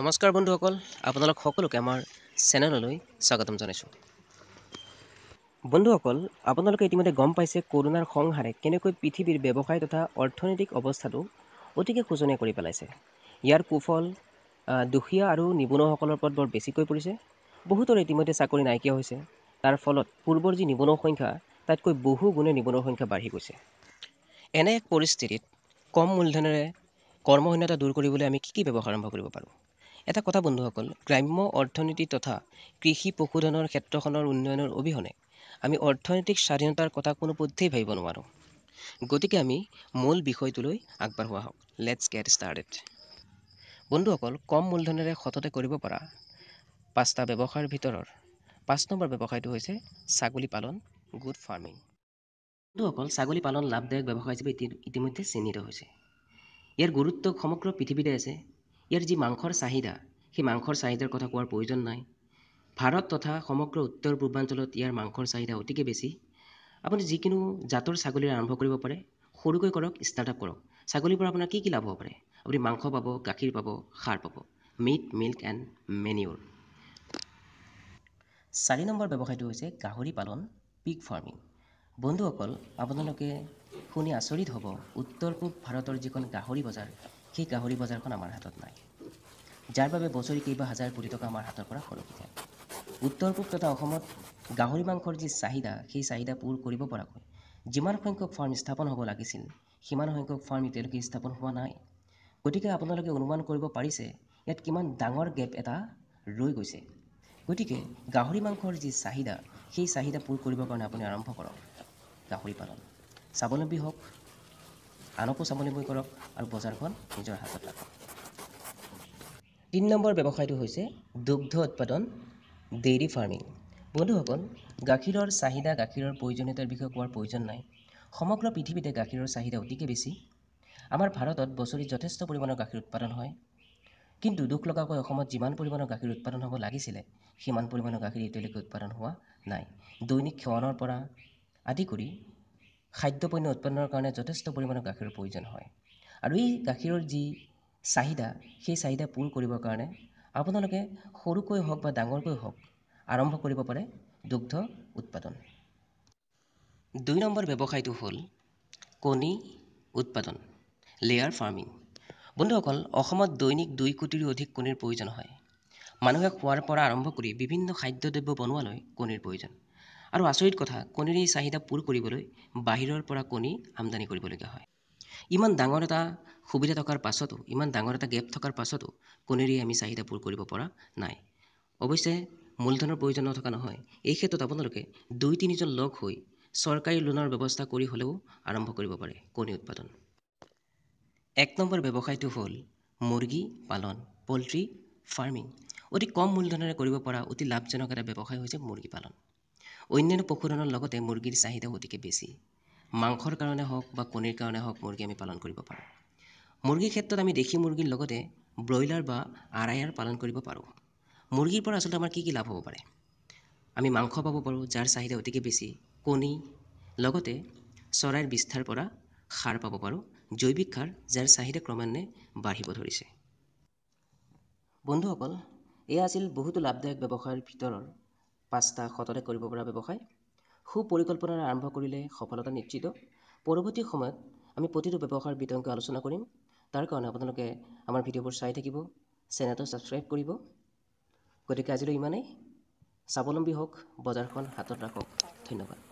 নমস্কাৰ বন্ধুসকল আপোনালোক সকলোকে আমাৰ চেনেললৈ স্বাগতম জনাইছোঁ বন্ধুসকল আপোনালোকে ইতিমধ্যে গম পাইছে কৰোণাৰ সংহাৰে কেনেকৈ পৃথিৱীৰ ব্যৱসায় তথা অৰ্থনৈতিক অৱস্থাটো অতিকে শোচনীয় কৰি পেলাইছে ইয়াৰ কুফল দুখীয়া আৰু নিবনুৱাসকলৰ ওপৰত বৰ বেছিকৈ পৰিছে বহুতৰে ইতিমধ্যে চাকৰি নাইকিয়া হৈছে তাৰ ফলত পূৰ্বৰ যি নিবনুৱা সংখ্যা তাতকৈ বহু গুণে নিবনুৱা সংখ্যা বাঢ়ি গৈছে এনে এক পৰিস্থিতিত কম মূলধনেৰে কৰ্মশূন্যতা দূৰ কৰিবলৈ আমি কি কি ব্যৱসায় আৰম্ভ কৰিব পাৰোঁ এটা কথা বন্ধুসকল গ্ৰাম্য অৰ্থনীতি তথা কৃষি পশুধনৰ ক্ষেত্ৰখনৰ উন্নয়নৰ অবিহনে আমি অৰ্থনৈতিক স্বাধীনতাৰ কথা কোনো কোনোপধ্যেই ভাবিব নোৱাৰোঁ গতিকে আমি মূল বিষয়টোলৈ আগবাঢ়োৱা হওক লেটছ গেট ষ্টাৰ্টেড বন্ধুসকল কম মূলধনেৰে সততে কৰিব পৰা পাঁচটা ব্যৱসায়ৰ ভিতৰৰ পাঁচ নম্বৰ ব্যৱসায়টো হৈছে ছাগলী পালন গুড ফাৰ্মিং বন্ধুসকল ছাগলী পালন লাভদায়ক ব্যৱসায় হিচাপে ইতিমধ্যে চিহ্নিত হৈছে ইয়াৰ গুৰুত্ব সমগ্ৰ পৃথিৱীতে আছে ইয়াৰ যি মাংসৰ চাহিদা সেই মাংসৰ চাহিদাৰ কথা কোৱাৰ প্ৰয়োজন নাই ভাৰত তথা সমগ্ৰ উত্তৰ পূৰ্বাঞ্চলত ইয়াৰ মাংসৰ চাহিদা অতিকে বেছি আপুনি যিকোনো জাতৰ ছাগলীৰে আৰম্ভ কৰিব পাৰে সৰুকৈ কৰক ষ্টাৰ্টআপ কৰক ছাগলীৰ পৰা আপোনাৰ কি কি লাভ হ'ব পাৰে আপুনি মাংস পাব গাখীৰ পাব সাৰ পাব মিট মিল্ক এণ্ড মেনিয়ৰ চাৰি নম্বৰ ব্যৱসায়টো হৈছে গাহৰি পালন পিগ ফাৰ্মিং বন্ধুসকল আপোনালোকে শুনি আচৰিত হ'ব উত্তৰ পূব ভাৰতৰ যিখন গাহৰি বজাৰ সেই গাহৰি বজাৰখন আমাৰ হাতত নাই যাৰ বাবে বছৰি কেইবা হাজাৰ কোটি টকা আমাৰ হাতৰ পৰা সৰকি যায় উত্তৰ পূব তথা অসমত গাহৰি মাংসৰ যি চাহিদা সেই চাহিদা পূৰ কৰিব পৰাকৈ যিমান সংখ্যক ফাৰ্ম স্থাপন হ'ব লাগিছিল সিমান সংখ্যক ফাৰ্ম এতিয়ালৈকে স্থাপন হোৱা নাই গতিকে আপোনালোকে অনুমান কৰিব পাৰিছে ইয়াত কিমান ডাঙৰ গেপ এটা ৰৈ গৈছে গতিকে গাহৰি মাংসৰ যি চাহিদা সেই চাহিদা পূৰ কৰিবৰ কাৰণে আপুনি আৰম্ভ কৰক গাহৰি পালন স্বাৱলম্বী হওক আনকো স্বাৱলম্বী কৰক আৰু বজাৰখন নিজৰ হাতত ৰাখক তিনি নম্বৰ ব্যৱসায়টো হৈছে দুগ্ধ উৎপাদন ডেইৰী ফাৰ্মিং বন্ধুসকল গাখীৰৰ চাহিদা গাখীৰৰ প্ৰয়োজনীয়তাৰ বিষয়ে কোৱাৰ প্ৰয়োজন নাই সমগ্ৰ পৃথিৱীতে গাখীৰৰ চাহিদা অতিকে বেছি আমাৰ ভাৰতত বছৰি যথেষ্ট পৰিমাণৰ গাখীৰ উৎপাদন হয় কিন্তু দুখ লগাকৈ অসমত যিমান পৰিমাণৰ গাখীৰ উৎপাদন হ'ব লাগিছিলে সিমান পৰিমাণৰ গাখীৰ এতিয়ালৈকে উৎপাদন হোৱা নাই দৈনিক সেৱনৰ পৰা আদি কৰি খাদ্য পন্য উৎপাদনৰ কাৰণে যথেষ্ট পৰিমাণৰ গাখীৰৰ প্ৰয়োজন হয় আৰু এই গাখীৰৰ যি চাহিদা সেই চাহিদা পূৰ কৰিবৰ কাৰণে আপোনালোকে সৰুকৈ হওক বা ডাঙৰকৈ হওক আৰম্ভ কৰিব পাৰে দুগ্ধ উৎপাদন দুই নম্বৰ ব্যৱসায়টো হ'ল কণী উৎপাদন লেয়াৰ ফাৰ্মিং বন্ধুসকল অসমত দৈনিক দুই কোটিৰো অধিক কণীৰ প্ৰয়োজন হয় মানুহে খোৱাৰ পৰা আৰম্ভ কৰি বিভিন্ন খাদ্য দ্ৰব্য বনোৱালৈ কণীৰ প্ৰয়োজন আৰু আচৰিত কথা কণীৰ এই চাহিদা পূৰ কৰিবলৈ বাহিৰৰ পৰা কণী আমদানি কৰিবলগীয়া হয় ইমান ডাঙৰ এটা সুবিধা থকাৰ পাছতো ইমান ডাঙৰ এটা গেপ থকাৰ পাছতো কণীৰে আমি চাহিদা পূৰ কৰিব পৰা নাই অৱশ্যে মূলধনৰ প্ৰয়োজন নথকা নহয় এই ক্ষেত্ৰত আপোনালোকে দুই তিনিজন লগ হৈ চৰকাৰী লোনৰ ব্যৱস্থা কৰি হ'লেও আৰম্ভ কৰিব পাৰে কণী উৎপাদন এক নম্বৰ ব্যৱসায়টো হ'ল মুৰ্গী পালন পলট্ৰি ফাৰ্মিং অতি কম মূলধনেৰে কৰিব পৰা অতি লাভজনক এটা ব্যৱসায় হৈছে মুৰ্গী পালন অন্যান্য পশুধনৰ লগতে মুৰ্গীৰ চাহিদাও অতিকে বেছি মাংসৰ কাৰণে হওক বা কণীৰ কাৰণে হওক মুৰ্গী আমি পালন কৰিব পাৰোঁ মুৰ্গীৰ ক্ষেত্ৰত আমি দেশী মুৰ্গীৰ লগতে ব্ৰইলাৰ বা আৰায়াৰ পালন কৰিব পাৰোঁ মুৰ্গীৰ পৰা আচলতে আমাৰ কি কি লাভ হ'ব পাৰে আমি মাংস পাব পাৰোঁ যাৰ চাহিদা অতিকে বেছি কণী লগতে চৰাইৰ বিষ্ঠাৰ পৰা সাৰ পাব পাৰোঁ জৈৱিক সাৰ যাৰ চাহিদা ক্ৰমান্বয়ে বাঢ়িব ধৰিছে বন্ধুসকল এয়া আছিল বহুতো লাভদায়ক ব্যৱসায়ৰ ভিতৰৰ পাঁচটা সততে কৰিব পৰা ব্যৱসায় সু পৰিকল্পনাৰে আৰম্ভ কৰিলে সফলতা নিশ্চিত পৰৱৰ্তী সময়ত আমি প্ৰতিটো ব্যৱসায়ৰ বিতংকে আলোচনা কৰিম তাৰ কাৰণে আপোনালোকে আমাৰ ভিডিঅ'বোৰ চাই থাকিব চেনেলটো ছাবস্ক্ৰাইব কৰিব গতিকে আজিলৈ ইমানেই স্বাৱলম্বী হওক বজাৰখন হাতত ৰাখক ধন্যবাদ